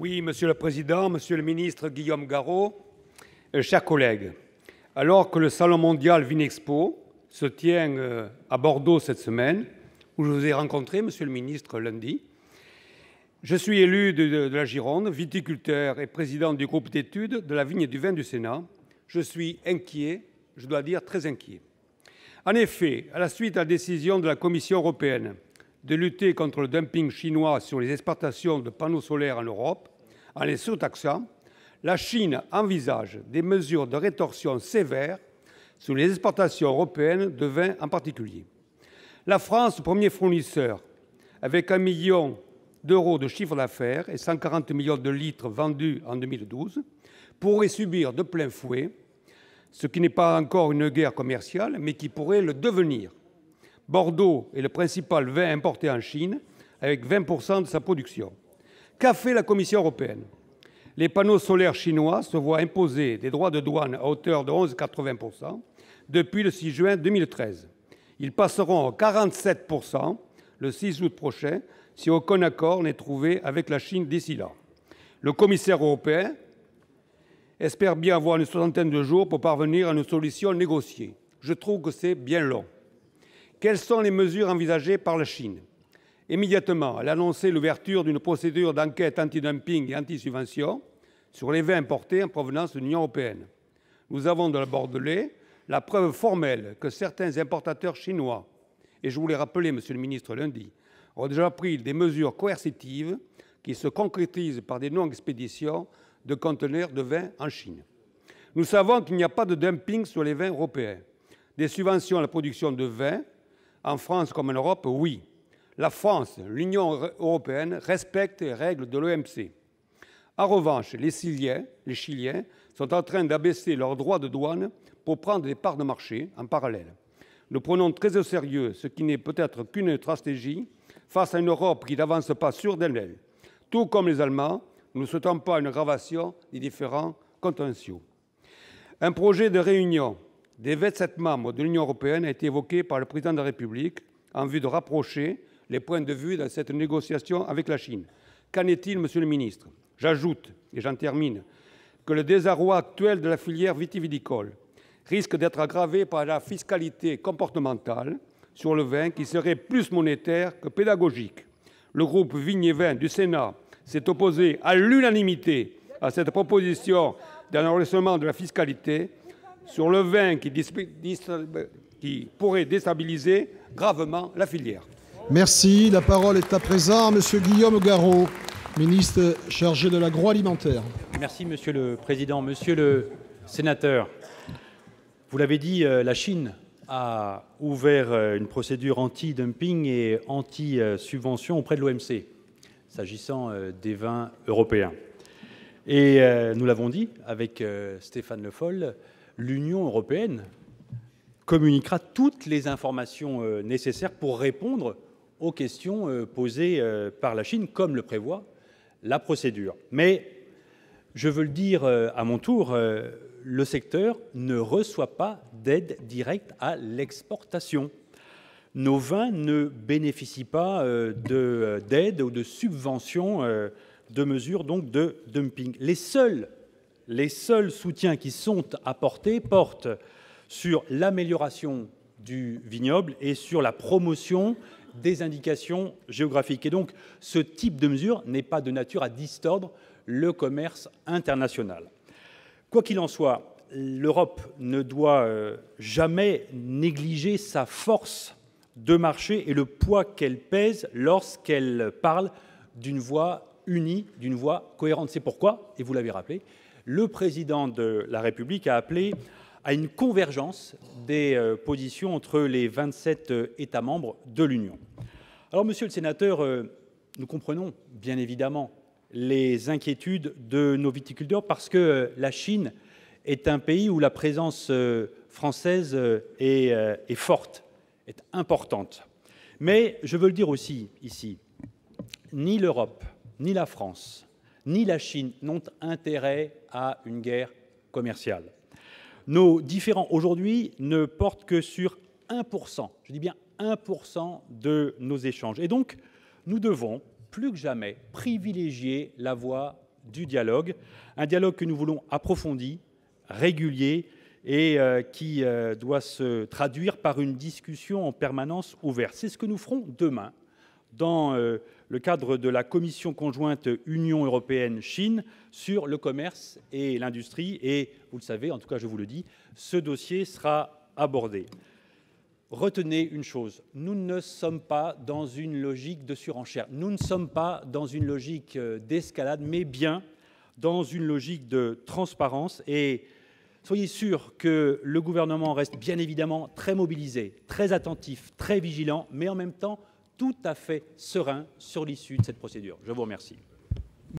Oui, Monsieur le Président, Monsieur le Ministre Guillaume Garot, euh, chers collègues, alors que le Salon mondial Vinexpo se tient euh, à Bordeaux cette semaine, où je vous ai rencontré, Monsieur le Ministre, lundi, je suis élu de, de la Gironde, viticulteur et président du groupe d'études de la vigne et du vin du Sénat. Je suis inquiet, je dois dire très inquiet. En effet, à la suite de la décision de la Commission européenne de lutter contre le dumping chinois sur les exportations de panneaux solaires en Europe en les sous-taxant, la Chine envisage des mesures de rétorsion sévères sur les exportations européennes de vin en particulier. La France, premier fournisseur, avec un million d'euros de chiffre d'affaires et 140 millions de litres vendus en 2012, pourrait subir de plein fouet ce qui n'est pas encore une guerre commerciale, mais qui pourrait le devenir. Bordeaux est le principal vin importé en Chine, avec 20 de sa production. Qu'a fait la Commission européenne Les panneaux solaires chinois se voient imposer des droits de douane à hauteur de 11,80 depuis le 6 juin 2013. Ils passeront à 47 le 6 août prochain si aucun accord n'est trouvé avec la Chine d'ici là. Le commissaire européen espère bien avoir une soixantaine de jours pour parvenir à une solution négociée. Je trouve que c'est bien long. Quelles sont les mesures envisagées par la Chine Immédiatement, elle a annoncé l'ouverture d'une procédure d'enquête anti-dumping et anti-subvention sur les vins importés en provenance de l'Union européenne. Nous avons de la Bordelais la preuve formelle que certains importateurs chinois, et je vous l'ai rappelé, monsieur le ministre, lundi, ont déjà pris des mesures coercitives qui se concrétisent par des non-expéditions de conteneurs de vins en Chine. Nous savons qu'il n'y a pas de dumping sur les vins européens. Des subventions à la production de vins en France comme en Europe, oui. La France, l'Union européenne respecte les règles de l'OMC. En revanche, les Chiliens, les Chiliens sont en train d'abaisser leurs droits de douane pour prendre des parts de marché en parallèle. Nous prenons très au sérieux ce qui n'est peut-être qu'une stratégie face à une Europe qui n'avance pas sur d'elle-même. Tout comme les Allemands, nous ne souhaitons pas une aggravation des différents contentieux. Un projet de réunion des 27 membres de l'Union européenne a été évoqué par le président de la République en vue de rapprocher les points de vue dans cette négociation avec la Chine. Qu'en est-il, monsieur le ministre J'ajoute, et j'en termine, que le désarroi actuel de la filière vitivinicole risque d'être aggravé par la fiscalité comportementale sur le vin qui serait plus monétaire que pédagogique. Le groupe Vigne et Vin du Sénat s'est opposé à l'unanimité à cette proposition d'un de la fiscalité sur le vin qui, pourrait déstabiliser gravement la filière. Merci. La parole est à présent à M. Guillaume Garot, ministre chargé de l'agroalimentaire. Merci, Monsieur le Président. Monsieur le Sénateur, vous l'avez dit, euh, la Chine a ouvert euh, une procédure anti-dumping et anti-subvention auprès de l'OMC, s'agissant euh, des vins européens. Et nous l'avons dit avec Stéphane Le Foll, l'Union européenne communiquera toutes les informations euh, nécessaires pour répondre aux questions euh, posées euh, par la Chine, comme le prévoit la procédure. Mais, je veux le dire à mon tour, le secteur ne reçoit pas d'aide directe à l'exportation. Nos vins ne bénéficient pas d'aide ou de subvention de mesures donc de dumping. Les seuls les seuls soutiens qui sont apportés portent sur l'amélioration du vignoble et sur la promotion des indications géographiques. Et donc, ce type de mesure n'est pas de nature à distordre le commerce international. Quoi qu'il en soit, l'Europe ne doit euh, jamais négliger sa force de marché et le poids qu'elle pèse lorsqu'elle parle d'une voix unie, d'une voix cohérente. C'est pourquoi, et vous l'avez rappelé, le président de la République a appelé à une convergence des euh, positions entre les 27 euh, États membres de l'Union. Alors, monsieur le sénateur, euh, nous comprenons bien évidemment les inquiétudes de nos viticulteurs parce que la Chine est un pays où la présence française est, est forte, est importante. Mais je veux le dire aussi ici, ni l'Europe, ni la France, ni la Chine n'ont intérêt à une guerre commerciale. Nos différends aujourd'hui ne portent que sur 1%, je dis bien 1% de nos échanges. Et donc, nous devons plus que jamais privilégier la voie du dialogue, un dialogue que nous voulons approfondi, régulier et euh, qui euh, doit se traduire par une discussion en permanence ouverte. C'est ce que nous ferons demain dans euh, le cadre de la commission conjointe Union européenne-Chine sur le commerce et l'industrie. Et vous le savez, en tout cas je vous le dis, ce dossier sera abordé. Retenez une chose, nous ne sommes pas dans une logique de surenchère, nous ne sommes pas dans une logique euh, d'escalade, mais bien dans une logique de transparence. Et soyez sûrs que le gouvernement reste bien évidemment très mobilisé, très attentif, très vigilant, mais en même temps tout à fait serein sur l'issue de cette procédure. Je vous remercie.